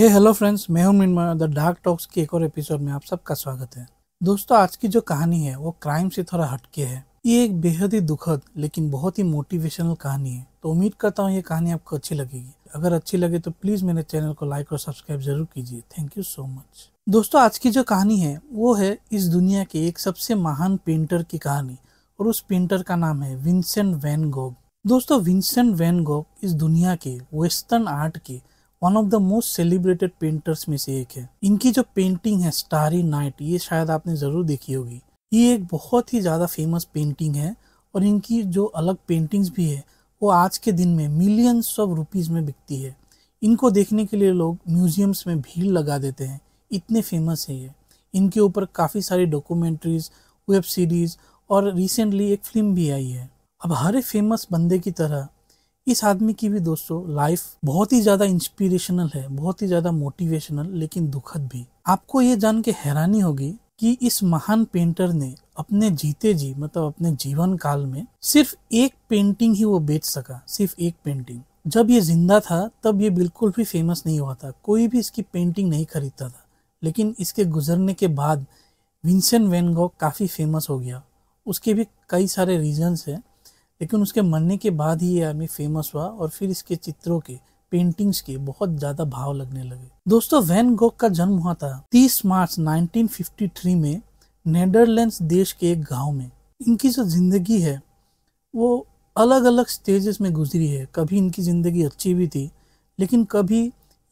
हे hello friends मैं हूं मिनमय the dark talks के एक और एपिसोड में आप सबका स्वागत है दोस्तों आज की जो कहानी है वो क्राइम से थोड़ा हटके है ये एक बेहद ही दुखद लेकिन बहुत ही मोटिवेशनल कहानी है तो उम्मीद करता हूँ ये कहानी आपको अच्छी लगेगी अगर अच्छी लगे तो प्लीज मेरे चैनल को लाइक और सब्सक्राइब जरूर कीजिए थैंक यू सो मच दोस्तों आज की जो कहानी है वो है इस दुनिया के एक सबसे महान पेंटर की कहानी और उस पेंटर का नाम है विंसेंट वैन गोग दोस्तों विंसेंट वैन गोग इस दुनिया के वेस्टर्न आर्ट के one of the most celebrated painters में से एक है इनकी जो पेंटिंग है स्टारी नाइट ये शायद आपने ज़रूर देखी होगी ये एक बहुत ही ज़्यादा फेमस पेंटिंग है और इनकी जो अलग पेंटिंग्स भी है वो आज के दिन में मिलियंस ऑफ रुपीज़ में बिकती है इनको देखने के लिए लोग म्यूजियम्स में भीड़ लगा देते हैं इतने फेमस है ये इनके ऊपर काफ़ी सारी डॉक्यूमेंट्रीज वेब सीरीज़ और रिसेंटली एक फिल्म भी आई है अब हर फेमस बंदे की तरह इस आदमी की भी दोस्तों लाइफ बहुत ही ज्यादा इंस्पिरेशनल है बहुत ही ज्यादा मोटिवेशनल लेकिन दुखद भी आपको ये जान के हैरानी होगी कि इस महान पेंटर ने अपने जीते जी मतलब अपने जीवन काल में सिर्फ एक पेंटिंग ही वो बेच सका सिर्फ एक पेंटिंग जब ये जिंदा था तब ये बिल्कुल भी फेमस नहीं हुआ था कोई भी इसकी पेंटिंग नहीं खरीदता था लेकिन इसके गुजरने के बाद विंसेंट वेनगो काफ़ी फेमस हो गया उसके भी कई सारे रीजंस हैं लेकिन उसके मरने के बाद ही ये आदमी फेमस हुआ और फिर इसके चित्रों के पेंटिंग्स के बहुत ज्यादा भाव लगने लगे दोस्तों वैन गोक का जन्म हुआ था 30 मार्च 1953 में नेदरलैंड्स देश के एक गांव में इनकी जो जिंदगी है वो अलग अलग स्टेजेस में गुजरी है कभी इनकी ज़िंदगी अच्छी भी थी लेकिन कभी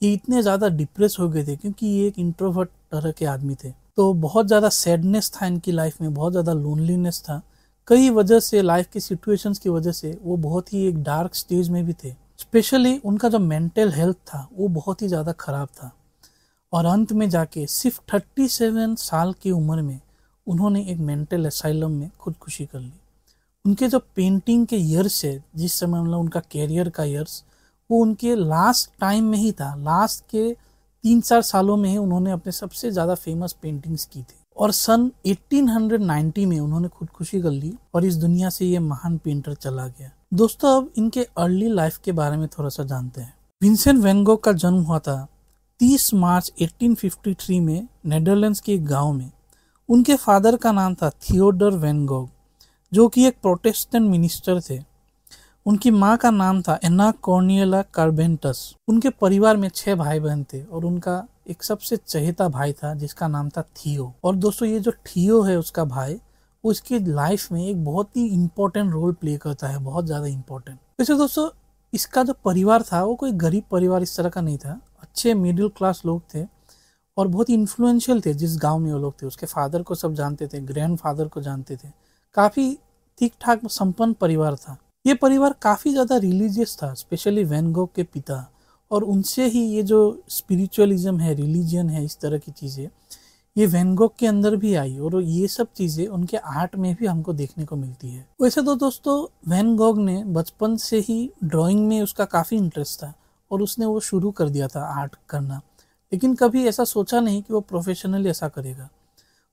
ये इतने ज़्यादा डिप्रेस हो गए थे क्योंकि ये एक इंट्रोवर्ट तरह के आदमी थे तो बहुत ज़्यादा सैडनेस था इनकी लाइफ में बहुत ज़्यादा लोनलीनेस था कई वजह से लाइफ की सिचुएशंस की वजह से वो बहुत ही एक डार्क स्टेज में भी थे स्पेशली उनका जो मेंटल हेल्थ था वो बहुत ही ज़्यादा ख़राब था और अंत में जाके सिर्फ 37 साल की उम्र में उन्होंने एक मेंटल असाइलम में खुदकुशी कर ली उनके जो पेंटिंग के ईयर्स है जिस समय मतलब उनका कैरियर का ईयर्स वो उनके लास्ट टाइम में ही था लास्ट के तीन चार सालों में ही उन्होंने अपने सबसे ज़्यादा फेमस पेंटिंग्स की थी और सन 1890 में उन्होंने खुदकुशी कर ली और इस दुनिया से ये महान पेंटर चला गया दोस्तों अब इनके अर्ली लाइफ के बारे में थोड़ा सा जानते हैं विंसेंट वेंगो का जन्म हुआ था 30 मार्च 1853 में नेदरलैंड्स के एक गाँव में उनके फादर का नाम था थियोडर वेनगोग जो कि एक प्रोटेस्टेंट मिनिस्टर थे उनकी माँ का नाम था एना कॉर्नियला कार्बेंटस उनके परिवार में छः भाई बहन थे और उनका एक सबसे चहेता भाई था जिसका नाम था थियो और दोस्तों ये जो थियो है उसका भाई उसकी लाइफ में एक बहुत ही इम्पोर्टेंट रोल प्ले करता है बहुत ज़्यादा इम्पोर्टेंट वैसे दोस्तों इसका जो परिवार था वो कोई गरीब परिवार इस तरह का नहीं था अच्छे मिडिल क्लास लोग थे और बहुत इन्फ्लुएंशियल थे जिस गांव में वो लोग थे उसके फादर को सब जानते थे ग्रैंड फादर को जानते थे काफ़ी ठीक ठाक संपन्न परिवार था ये परिवार काफ़ी ज़्यादा रिलीजियस था स्पेशली वैनगो के पिता और उनसे ही ये जो स्पिरिचुअलिज्म है रिलीजन है इस तरह की चीज़ें ये वैनगॉग के अंदर भी आई और ये सब चीज़ें उनके आर्ट में भी हमको देखने को मिलती है वैसे तो दोस्तों वैनगॉग ने बचपन से ही ड्राइंग में उसका काफ़ी इंटरेस्ट था और उसने वो शुरू कर दिया था आर्ट करना लेकिन कभी ऐसा सोचा नहीं कि वो प्रोफेशनली ऐसा करेगा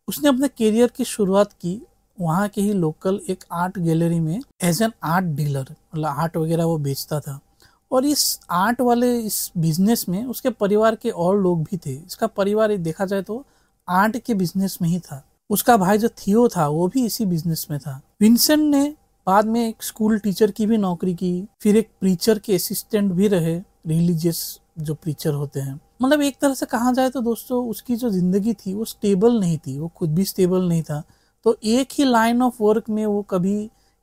उसने अपने करियर की शुरुआत की वहाँ के ही लोकल एक आर्ट गैलरी में एज एन आर्ट डीलर मतलब आर्ट वगैरह वो बेचता था और इस आर्ट वाले इस बिजनेस में उसके परिवार के और लोग भी थे इसका परिवार देखा जाए तो आर्ट के बिजनेस में ही था उसका भाई जो थियो था वो भी इसी बिजनेस में था विंसेंट ने बाद में एक स्कूल टीचर की भी नौकरी की फिर एक प्रीचर के असिस्टेंट भी रहे रिलीजियस जो प्रीचर होते हैं मतलब एक तरह से कहा जाए तो दोस्तों उसकी जो जिंदगी थी वो स्टेबल नहीं थी वो खुद भी स्टेबल नहीं था तो एक ही लाइन ऑफ वर्क में वो कभी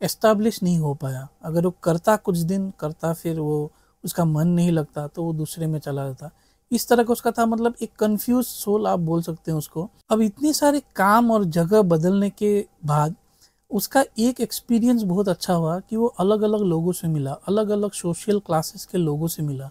एस्टाब्लिश नहीं हो पाया अगर वो करता कुछ दिन करता फिर वो उसका मन नहीं लगता तो वो दूसरे में चला जाता इस तरह का उसका था मतलब एक कंफ्यूज सोल आप बोल सकते हैं उसको अब इतने सारे काम और जगह बदलने के बाद उसका एक एक्सपीरियंस बहुत अच्छा हुआ कि वो अलग अलग लोगों से मिला अलग अलग सोशल क्लासेस के लोगों से मिला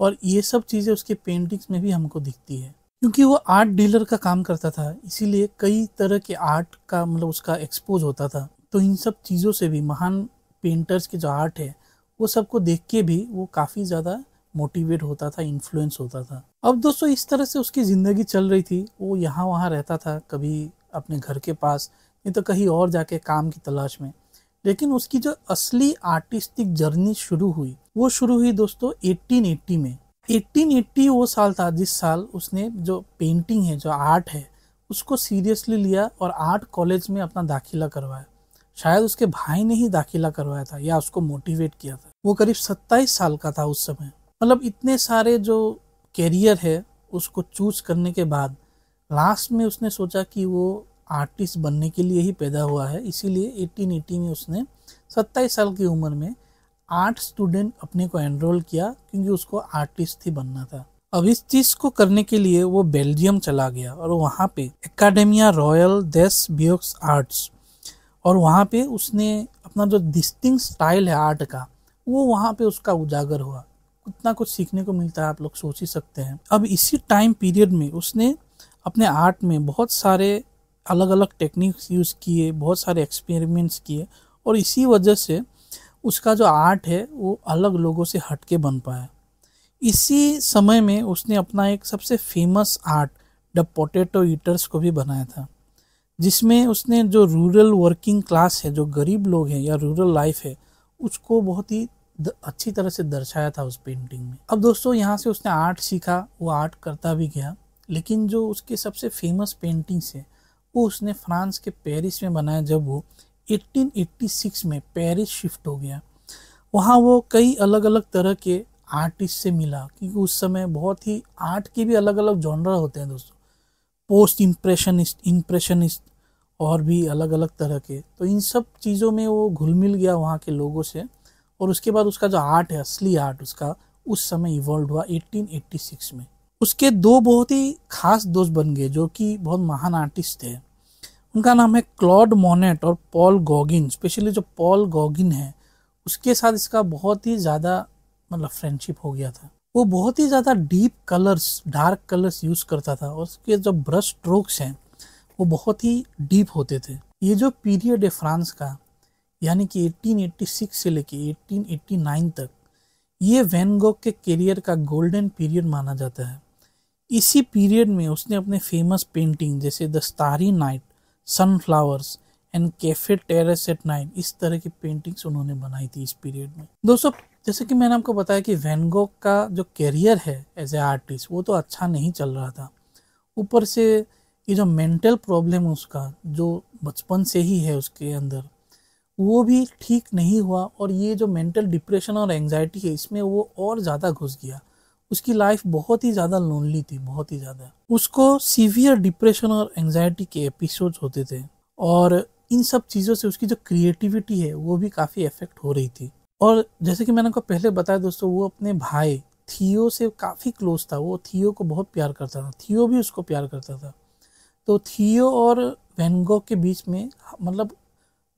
और ये सब चीज़ें उसके पेंटिंग्स में भी हमको दिखती है क्योंकि वो आर्ट डीलर का काम करता था इसीलिए कई तरह के आर्ट का मतलब उसका एक्सपोज होता था तो इन सब चीज़ों से भी महान पेंटर्स के जो आर्ट है वो सबको देख के भी वो काफ़ी ज़्यादा मोटिवेट होता था इन्फ्लुएंस होता था अब दोस्तों इस तरह से उसकी ज़िंदगी चल रही थी वो यहाँ वहाँ रहता था कभी अपने घर के पास नहीं तो कहीं और जाके काम की तलाश में लेकिन उसकी जो असली आर्टिस्टिक जर्नी शुरू हुई वो शुरू हुई दोस्तों 1880 में 1880 वो साल था जिस साल उसने जो पेंटिंग है जो आर्ट है उसको सीरियसली लिया और आर्ट कॉलेज में अपना दाखिला करवाया शायद उसके भाई ने ही दाखिला करवाया था या उसको मोटिवेट किया था वो करीब सत्ताईस साल का था उस समय मतलब इतने सारे जो कैरियर है उसको चूज करने के बाद लास्ट में उसने सोचा कि वो आर्टिस्ट बनने के लिए ही पैदा हुआ है इसीलिए 1880 में उसने 27 साल की उम्र में आर्ट स्टूडेंट अपने को एनरोल किया क्योंकि उसको आर्टिस्ट ही बनना था अब इस चीज को करने के लिए वो बेल्जियम चला गया और वहाँ पे एकेडमिया रॉयल देस बियोक्स आर्ट्स और वहाँ पे उसने अपना जो डिस्टिंग स्टाइल है आर्ट का वो वहाँ पे उसका उजागर हुआ कितना कुछ सीखने को मिलता है आप लोग सोच ही सकते हैं अब इसी टाइम पीरियड में उसने अपने आर्ट में बहुत सारे अलग अलग टेक्निक्स यूज़ किए बहुत सारे एक्सपेरिमेंट्स किए और इसी वजह से उसका जो आर्ट है वो अलग लोगों से हटके बन पाया इसी समय में उसने अपना एक सबसे famous art the potato eaters को भी बनाया था जिसमें उसने जो रूरल वर्किंग क्लास है जो गरीब लोग हैं या रूरल लाइफ है उसको बहुत ही अच्छी तरह से दर्शाया था उस पेंटिंग में अब दोस्तों यहाँ से उसने आर्ट सीखा वो आर्ट करता भी गया लेकिन जो उसके सबसे फेमस पेंटिंग्स है वो उसने फ्रांस के पेरिस में बनाया जब वो 1886 में पेरिस शिफ्ट हो गया वहाँ वो कई अलग अलग तरह के आर्टिस्ट से मिला क्योंकि उस समय बहुत ही आर्ट के भी अलग अलग जॉनर होते हैं दोस्तों पोस्ट इम्प्रेशनिस्ट इम्प्रेशनिस्ट और भी अलग अलग तरह के तो इन सब चीज़ों में वो घुल मिल गया वहाँ के लोगों से और उसके बाद उसका जो आर्ट है असली आर्ट उसका उस समय इवॉल्व हुआ 1886 में उसके दो बहुत ही खास दोस्त बन गए जो कि बहुत महान आर्टिस्ट थे उनका नाम है क्लॉड मोनेट और पॉल गॉगिन स्पेशली जो पॉल गॉगिन है उसके साथ इसका बहुत ही ज़्यादा मतलब फ्रेंडशिप हो गया था वो बहुत ही ज़्यादा deep colours dark colours use करता था और उसके जो ब्रश स्ट्रोक्स हैं वो बहुत ही डीप होते थे ये जो पीरियड है फ्रांस का यानी कि 1886 से लेके 1889 तक ये वैन के करियर का गोल्डन पीरियड माना जाता है इसी पीरियड में उसने अपने फेमस पेंटिंग जैसे the starry night sunflowers and cafe terrace at night इस तरह की पेंटिंग्स उन्होंने बनाई थी इस पीरियड में दोस्तों जैसे कि मैंने आपको बताया कि वैनगो का जो कैरियर है एज ए आर्टिस्ट वो तो अच्छा नहीं चल रहा था ऊपर से ये जो मेंटल प्रॉब्लम उसका जो बचपन से ही है उसके अंदर वो भी ठीक नहीं हुआ और ये जो मेंटल डिप्रेशन और एंजाइटी है इसमें वो और ज़्यादा घुस गया उसकी लाइफ बहुत ही ज़्यादा लोनली थी बहुत ही ज़्यादा उसको सीवियर डिप्रेशन और एंगजाइटी के एपिसोड्स होते थे और इन सब चीज़ों से उसकी जो क्रिएटिविटी है वो भी काफ़ी अफेक्ट हो रही थी और जैसे कि मैंने आपको पहले बताया दोस्तों वो अपने भाई थियो से काफ़ी क्लोज था वो थियो को बहुत प्यार करता था थियो भी उसको प्यार करता था तो थियो और वैनगो के बीच में मतलब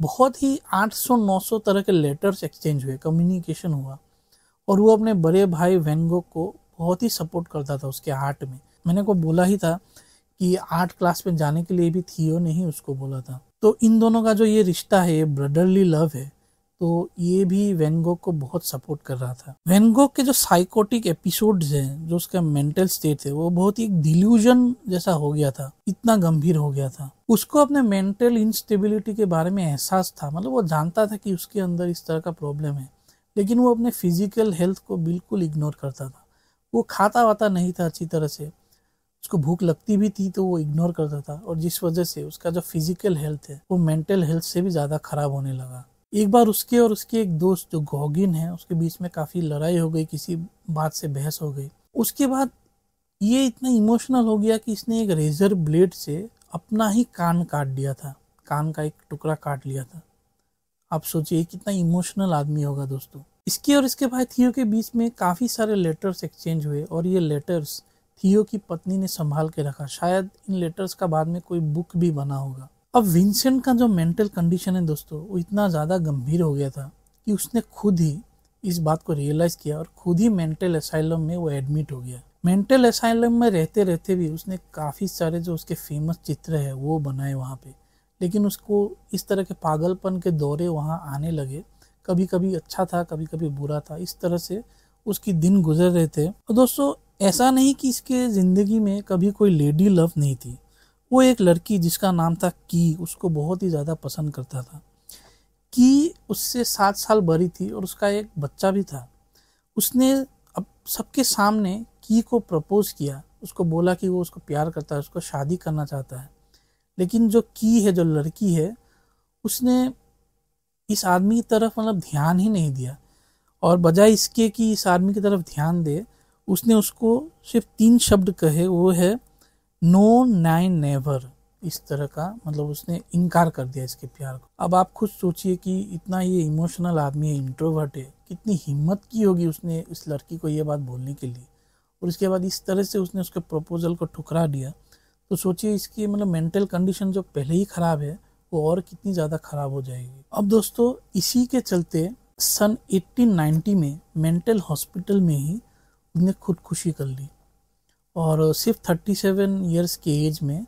बहुत ही 800-900 तरह के लेटर्स एक्सचेंज हुए कम्युनिकेशन हुआ और वो अपने बड़े भाई वैनगो को बहुत ही सपोर्ट करता था उसके आर्ट में मैंने को बोला ही था कि आर्ट क्लास में जाने के लिए भी थियो ने ही उसको बोला था तो इन दोनों का जो ये रिश्ता है ये ब्रदरली लव है तो ये भी वेनगो को बहुत सपोर्ट कर रहा था वेनगो के जो साइकोटिक एपिसोड्स हैं जो उसका मेंटल स्टेट है वो बहुत ही डिल्यूजन जैसा हो गया था इतना गंभीर हो गया था उसको अपने मेंटल इंस्टेबिलिटी के बारे में एहसास था मतलब वो जानता था कि उसके अंदर इस तरह का प्रॉब्लम है लेकिन वो अपने फिजिकल हेल्थ को बिल्कुल इग्नोर करता था वो खाता वाता नहीं था अच्छी तरह से उसको भूख लगती भी थी तो वो इग्नोर करता था और जिस वजह से उसका जो फिजिकल हेल्थ है वो मेंटल हेल्थ से भी ज़्यादा खराब होने लगा एक बार उसके और उसके एक दोस्त जो गॉगिन है उसके बीच में काफ़ी लड़ाई हो गई किसी बात से बहस हो गई उसके बाद ये इतना इमोशनल हो गया कि इसने एक रेजर ब्लेड से अपना ही कान काट दिया था कान का एक टुकड़ा काट लिया था आप सोचिए कितना इमोशनल आदमी होगा दोस्तों इसके और इसके भाई थियो के बीच में काफ़ी सारे लेटर्स एक्सचेंज हुए और ये लेटर्स थियो की पत्नी ने संभाल के रखा शायद इन लेटर्स का बाद में कोई बुक भी बना होगा अब विंसेंट का जो मेंटल कंडीशन है दोस्तों वो इतना ज़्यादा गंभीर हो गया था कि उसने खुद ही इस बात को रियलाइज़ किया और खुद ही मेंटल असाइलम में वो एडमिट हो गया मेंटल असाइलम में रहते रहते भी उसने काफ़ी सारे जो उसके फेमस चित्र है वो बनाए वहाँ पे लेकिन उसको इस तरह के पागलपन के दौरे वहाँ आने लगे कभी कभी अच्छा था कभी कभी बुरा था इस तरह से उसकी दिन गुजर रहे थे और दोस्तों ऐसा नहीं कि इसके ज़िंदगी में कभी कोई लेडी लव नहीं थी वो एक लड़की जिसका नाम था की उसको बहुत ही ज़्यादा पसंद करता था की उससे सात साल बड़ी थी और उसका एक बच्चा भी था उसने अब सबके सामने की को प्रपोज किया उसको बोला कि वो उसको प्यार करता है उसको शादी करना चाहता है लेकिन जो की है जो लड़की है उसने इस आदमी की तरफ मतलब ध्यान ही नहीं दिया और बजाय इसके कि इस आदमी की तरफ ध्यान दे उसने उसको सिर्फ तीन शब्द कहे वो है नो नाइन नेवर इस तरह का मतलब उसने इनकार कर दिया इसके प्यार को अब आप खुद सोचिए कि इतना ये इमोशनल आदमी है इंट्रोवर्ट है कितनी हिम्मत की होगी उसने इस लड़की को ये बात बोलने के लिए और इसके बाद इस तरह से उसने उसके प्रपोजल को ठुकरा दिया तो सोचिए इसकी मतलब मेंटल कंडीशन जो पहले ही ख़राब है वो और कितनी ज़्यादा ख़राब हो जाएगी अब दोस्तों इसी के चलते सन 1890 में मेंटल हॉस्पिटल में ही उसने खुदकुशी कर ली और सिर्फ 37 ईयर्स की एज में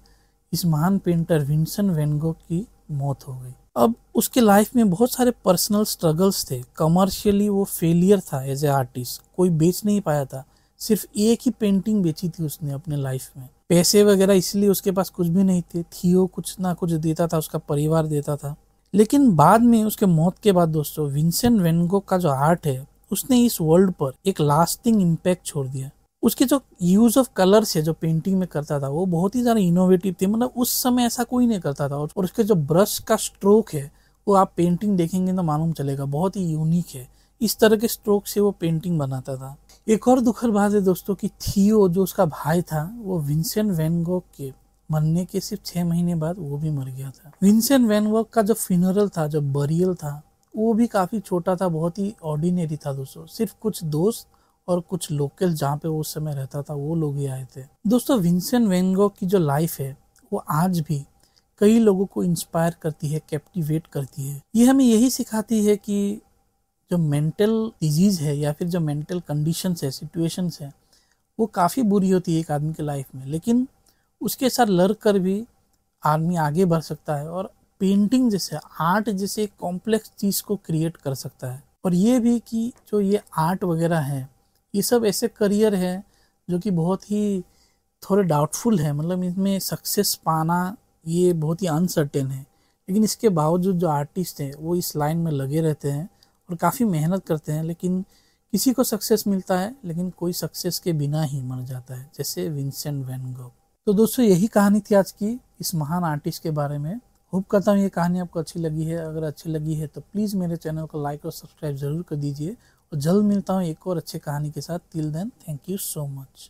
इस महान पेंटर विंसन वेनगो की मौत हो गई अब उसके लाइफ में बहुत सारे पर्सनल स्ट्रगल्स थे कमर्शियली वो फेलियर था एज ए आर्टिस्ट कोई बेच नहीं पाया था सिर्फ एक ही पेंटिंग बेची थी उसने अपने लाइफ में पैसे वगैरह इसलिए उसके पास कुछ भी नहीं थे थियो कुछ ना कुछ देता था उसका परिवार देता था लेकिन बाद में उसके मौत के बाद दोस्तों विंसेंट वेनगो का जो आर्ट है उसने इस वर्ल्ड पर एक लास्टिंग इम्पैक्ट छोड़ दिया उसके जो यूज़ ऑफ कलर्स है जो पेंटिंग में करता था वो बहुत ही ज़्यादा इनोवेटिव थे मतलब उस समय ऐसा कोई नहीं करता था और उसके जो ब्रश का स्ट्रोक है वो आप पेंटिंग देखेंगे तो मालूम चलेगा बहुत ही यूनिक है इस तरह के स्ट्रोक से वो पेंटिंग बनाता था एक और दुखर बात है दोस्तों कि थियो जो उसका भाई था वो विंसेंट वैनगोक के मरने के सिर्फ छह महीने बाद वो भी मर गया था विंसेंट वैनगोक का जो फिनरल था जो बरियल था वो भी काफ़ी छोटा था बहुत ही ऑर्डिनरी था दोस्तों सिर्फ कुछ दोस्त और कुछ लोकल जहाँ पे वो उस समय रहता था वो लोग ही आए थे दोस्तों विंसेंट वेंगो की जो लाइफ है वो आज भी कई लोगों को इंस्पायर करती है कैप्टिवेट करती है ये हमें यही सिखाती है कि जो मेंटल डिजीज़ है या फिर जो मेंटल कंडीशन है सिचुएशन है वो काफ़ी बुरी होती है एक आदमी के लाइफ में लेकिन उसके साथ लड़ कर भी आदमी आगे बढ़ सकता है और पेंटिंग जैसे आर्ट जैसे कॉम्प्लेक्स चीज़ को क्रिएट कर सकता है और ये भी कि जो ये आर्ट वगैरह है ये सब ऐसे करियर है जो कि बहुत ही थोड़े डाउटफुल है मतलब इसमें सक्सेस पाना ये बहुत ही अनसर्टेन है लेकिन इसके बावजूद जो आर्टिस्ट हैं वो इस लाइन में लगे रहते हैं और काफ़ी मेहनत करते हैं लेकिन किसी को सक्सेस मिलता है लेकिन कोई सक्सेस के बिना ही मर जाता है जैसे विंसेंट वैन गो तो दोस्तों यही कहानी थी आज की इस महान आर्टिस्ट के बारे में होप करता हूँ ये कहानी आपको अच्छी लगी है अगर अच्छी लगी है तो प्लीज़ मेरे चैनल को लाइक और सब्सक्राइब ज़रूर कर दीजिए और जल्द मिलता हूँ एक और अच्छी कहानी के साथ till then thank you so much